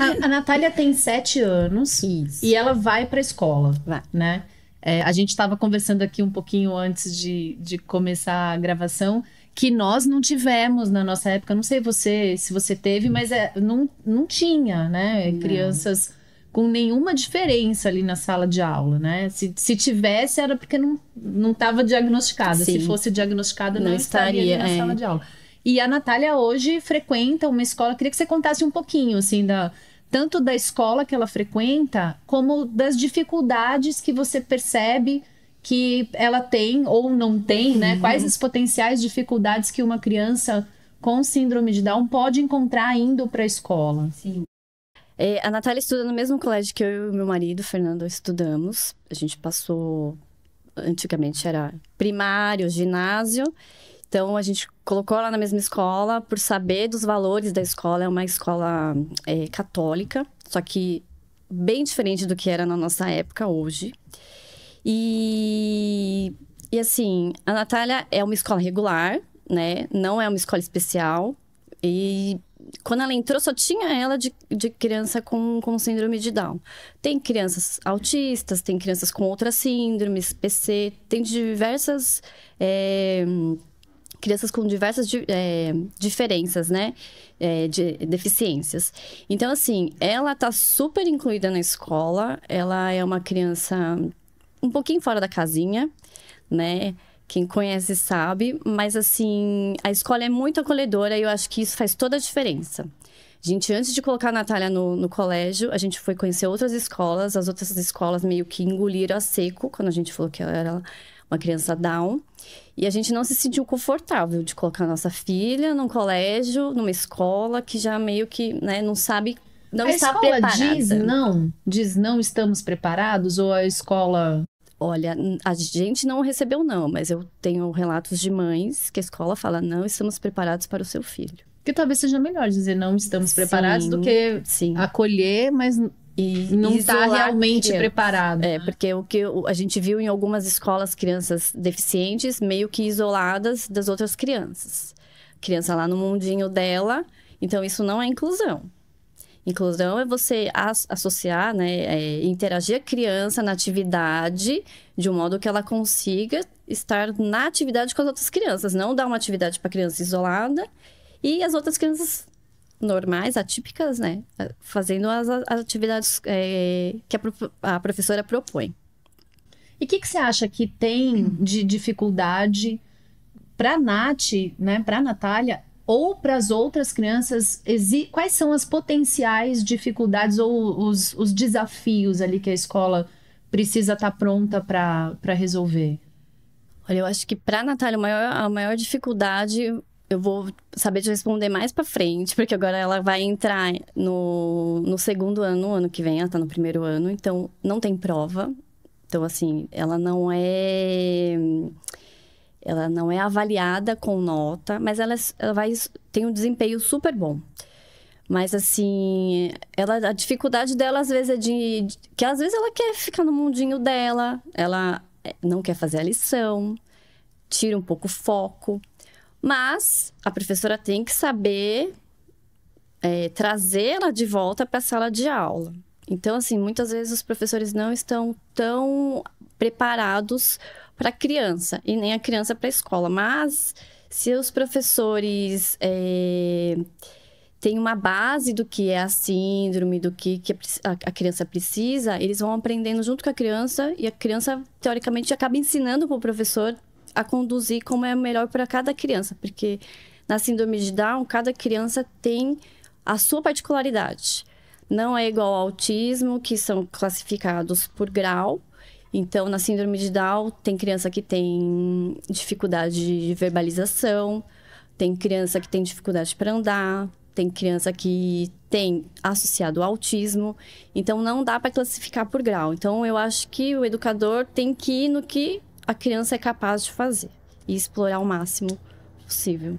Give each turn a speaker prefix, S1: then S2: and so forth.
S1: A, a Natália tem sete anos Isso. e ela vai para a escola, vai. né? É, a gente estava conversando aqui um pouquinho antes de, de começar a gravação que nós não tivemos na nossa época. Não sei você se você teve, hum. mas é, não, não tinha, né? Não. Crianças com nenhuma diferença ali na sala de aula, né? Se, se tivesse, era porque não estava não diagnosticada. Se fosse diagnosticada, não, não estaria, estaria na é. sala de aula. E a Natália hoje frequenta uma escola. Queria que você contasse um pouquinho, assim, da, tanto da escola que ela frequenta, como das dificuldades que você percebe que ela tem ou não tem, né? Uhum. Quais as potenciais dificuldades que uma criança com síndrome de Down pode encontrar indo para a escola? Sim.
S2: É, a Natália estuda no mesmo colégio que eu e meu marido, Fernando, estudamos. A gente passou. Antigamente era primário, ginásio. Então a gente colocou ela na mesma escola por saber dos valores da escola. É uma escola é, católica, só que bem diferente do que era na nossa época hoje. E, e assim, a Natália é uma escola regular, né? Não é uma escola especial. E quando ela entrou, só tinha ela de, de criança com, com síndrome de Down. Tem crianças autistas, tem crianças com outras síndromes, PC, tem diversas. É, crianças com diversas é, diferenças, né? É, de deficiências. Então, assim, ela tá super incluída na escola, ela é uma criança um pouquinho fora da casinha, né? Quem conhece sabe, mas assim, a escola é muito acolhedora e eu acho que isso faz toda a diferença. Gente, antes de colocar a Natália no, no colégio, a gente foi conhecer outras escolas, as outras escolas meio que engoliram a seco quando a gente falou que ela era uma criança down. E a gente não se sentiu confortável de colocar nossa filha num colégio, numa escola que já meio que né, não sabe, não a está preparada. Diz não, diz não estamos preparados ou a escola Olha, a gente não recebeu não, mas eu tenho relatos de mães que a escola fala não estamos preparados para o seu filho.
S1: Que talvez seja melhor dizer não estamos preparados sim, do que sim. acolher, mas e não está realmente
S2: preparado. É, né? porque o que a gente viu em algumas escolas, crianças deficientes meio que isoladas das outras crianças. Criança lá no mundinho dela, então isso não é inclusão. Inclusão é você associar, né, é, interagir a criança na atividade de um modo que ela consiga estar na atividade com as outras crianças, não dar uma atividade para criança isolada e as outras crianças normais, atípicas, né? Fazendo as atividades é, que a, a, professora propõe. E o que, que você acha que tem
S1: de dificuldade para a Nath, né, para a Natália, ou para as outras crianças, quais são as potenciais dificuldades ou os, os desafios ali que a escola precisa estar tá pronta
S2: para resolver? Olha, eu acho que para a Natália a maior, a maior dificuldade eu vou saber te responder mais para frente, porque agora ela vai entrar no, no segundo ano, no ano que vem, ela tá no primeiro ano, então não tem prova. Então, assim, ela não é. Ela não é avaliada com nota, mas ela, ela vai, tem um desempenho super bom. Mas assim, ela, a dificuldade dela às vezes é de, de. que às vezes ela quer ficar no mundinho dela, ela é, não quer fazer a lição, tira um pouco o foco. Mas a professora tem que saber é, trazê-la de volta para a sala de aula. Então, assim, muitas vezes os professores não estão tão preparados para a criança e nem a criança para a escola. Mas se os professores é, têm uma base do que é a síndrome, do que, que a, a criança precisa, eles vão aprendendo junto com a criança e a criança, teoricamente, acaba ensinando para o professor a conduzir como é melhor para cada criança, porque na síndrome de Down, cada criança tem a sua particularidade. Não é igual ao autismo, que são classificados por grau. Então, na síndrome de Down, tem criança que tem dificuldade de verbalização, tem criança que tem dificuldade para andar, tem criança que tem associado ao autismo. Então, não dá para classificar por grau. Então, eu acho que o educador tem que ir no que a criança é capaz de fazer e explorar o máximo possível.